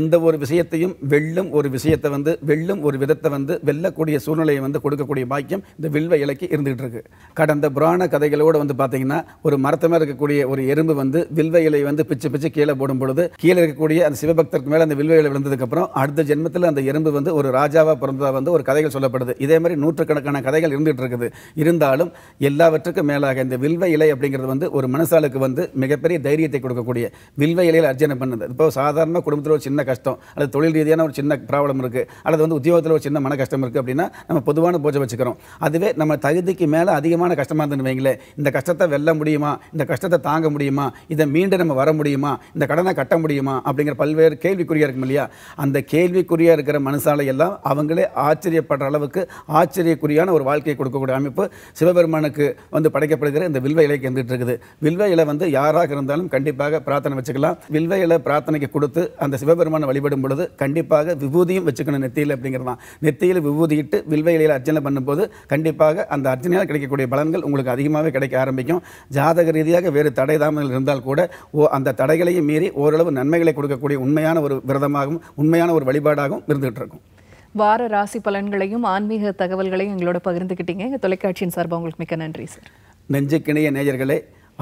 எந்த ஒரு விஷயத்தையும் வெள்ளும் ஒரு விஷயத்தை வந்து வெள்ளும் ஒரு விதத்தை வந்து வெல்லக்கூடிய சூழ்நிலையை வந்து கொடுக்கக்கூடிய பாக்கியம் இந்த வில்வ இலை நிலைக்கு இருந்துகிட்டு இருக்கு கடந்த புராண கதைகளோடு வந்து பார்த்தீங்கன்னா ஒரு மரத்தமே இருக்கக்கூடிய ஒரு எறும்பு வந்து வில்வ இலை வந்து பிச்சு பிச்சு கீழே போடும் பொழுது கீழே இருக்கக்கூடிய அந்த சிவபக்தருக்கு மேலே அந்த வில்வ இலை விழுந்ததுக்கப்புறம் அடுத்த ஜென்மத்தில் அந்த எறும்பு வந்து ஒரு ராஜாவாக பிறந்ததாக வந்து ஒரு கதைகள் சொல்லப்படுது இதே மாதிரி நூற்றுக்கணக்கான கதைகள் இருந்துகிட்டு இருக்குது இருந்தாலும் எல்லாவற்றுக்கும் மேலாக இந்த வில்வ இலை அப்படிங்கிறது வந்து ஒரு மனசாளுக்கு வந்து மிகப்பெரிய தைரியத்தை கொடுக்கக்கூடிய வில்வ இலையில் அர்ஜனை பண்ணுது இப்போ சாதாரண குடும்பத்தில் ஒரு சின்ன கஷ்டம் அல்லது தொழில் ரீதியான ஒரு சின்ன ப்ராப்ளம் இருக்குது அல்லது வந்து உத்தியோகத்தில் ஒரு சின்ன மன கஷ்டம் இருக்குது அப்படின்னா நம்ம பொதுவான பூஜை வச்சுக்கிறோம் அதுவே நம்ம தகுதிக்கு மேலே அதிகமான கஷ்டமாக இருந்துன்னு வைங்களே இந்த கஷ்டத்தை வெல்ல முடியுமா இந்த கஷ்டத்தை தாங்க முடியுமா இதை மீண்டும் நம்ம வர முடியுமா இந்த கடனை கட்ட முடியுமா அப்படிங்கிற பல்வேறு கேள்விக்குறியாக இருக்கும் இல்லையா அந்த கேள்விக்குறியாக இருக்கிற மனுஷாலையெல்லாம் அவங்களே ஆச்சரியப்படுற அளவுக்கு ஆச்சரியக்குறியான ஒரு வாழ்க்கையை கொடுக்கக்கூடிய அமைப்பு சிவபெருமானுக்கு வந்து படைக்கப்படுகிற இந்த வில்வ இலைக்கு இருந்துகிட்டு இருக்குது வில்வ இலை வந்து யாராக இருந்தாலும் கண்டிப்பாக பிரார்த்தனை வச்சுக்கலாம் வில்வ இலை பிரார்த்தனைக்கு கொடுத்து அந்த சிவபெருமானை வழிபடும் பொழுது கண்டிப்பாக விபூதியும் வச்சுக்கணும் நெத்தியில் அப்படிங்கிறதான் நெத்தியில் விபூதியிட்டு வில்வ இலையில் அர்ச்சனை பண்ணும்போது கண்டிப்பாக அந்த அர்ச்சனையால் கிடைக்கக்கூடிய பலன்கள் உங்களுக்கு அதிகமாகவே கிடைக்க ஆரம்பிக்கும் ஜாதக ரீதியாக வேறு தடை தாமதங்கள் இருந்தால் கூட ஓ அந்த தடைகளையும் மீறி ஓரளவு நன்மைகளை கொடுக்கக்கூடிய உண்மையான ஒரு விரதமாகவும் உண்மையான ஒரு வழிபாடாகவும் இருந்துகிட்டு இருக்கும் வார ராசி பலன்களையும் ஆன்மீக தகவல்களையும் எங்களோட பகிர்ந்துக்கிட்டீங்க எங்கள் தொலைக்காட்சியின் சார்பாக உங்களுக்கு மிக்க நன்றி சார் நெஞ்சுக்கிணைய நேயர்களே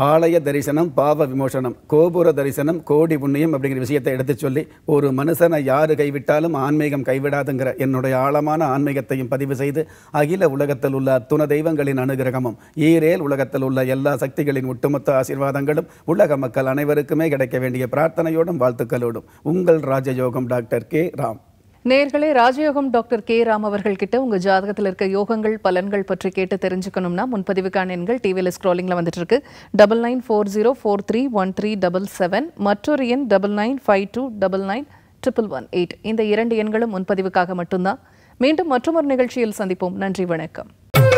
ஆலய தரிசனம் பாவ விமோசனம் கோபுர தரிசனம் கோடி புண்ணியம் அப்படிங்கிற விஷயத்தை எடுத்து சொல்லி ஒரு மனுஷனை யார் கைவிட்டாலும் ஆன்மீகம் கைவிடாதுங்கிற என்னுடைய ஆழமான ஆன்மீகத்தையும் பதிவு செய்து அகில உலகத்தில் உள்ள அத்துண தெய்வங்களின் அனுகிரகமும் ஈரேல் உலகத்தில் உள்ள எல்லா சக்திகளின் ஒட்டுமொத்த ஆசீர்வாதங்களும் உலக மக்கள் அனைவருக்குமே கிடைக்க வேண்டிய பிரார்த்தனையோடும் வாழ்த்துக்களோடும் உங்கள் ராஜயோகம் டாக்டர் கே ராம் நேர்களே ராஜயோகம் டாக்டர் கே ராம் அவர்கள் கிட்ட உங்க ஜாதகத்தில் இருக்க யோகங்கள் பலன்கள் பற்றி கேட்டு தெரிஞ்சுக்கணும்னா முன்பதிவுக்கான எண்கள் டிவியில் ஸ்க்ராலிங்கில் வந்துட்டு இருக்கு double nine four zero four three one three double seven மற்றொரு எண் double nine five two double nine triple one eight இந்த இரண்டு எண்களும் முன்பதிவுக்காக மட்டும்தான் மீண்டும் மற்றொரு நிகழ்ச்சியில் சந்திப்போம் நன்றி வணக்கம்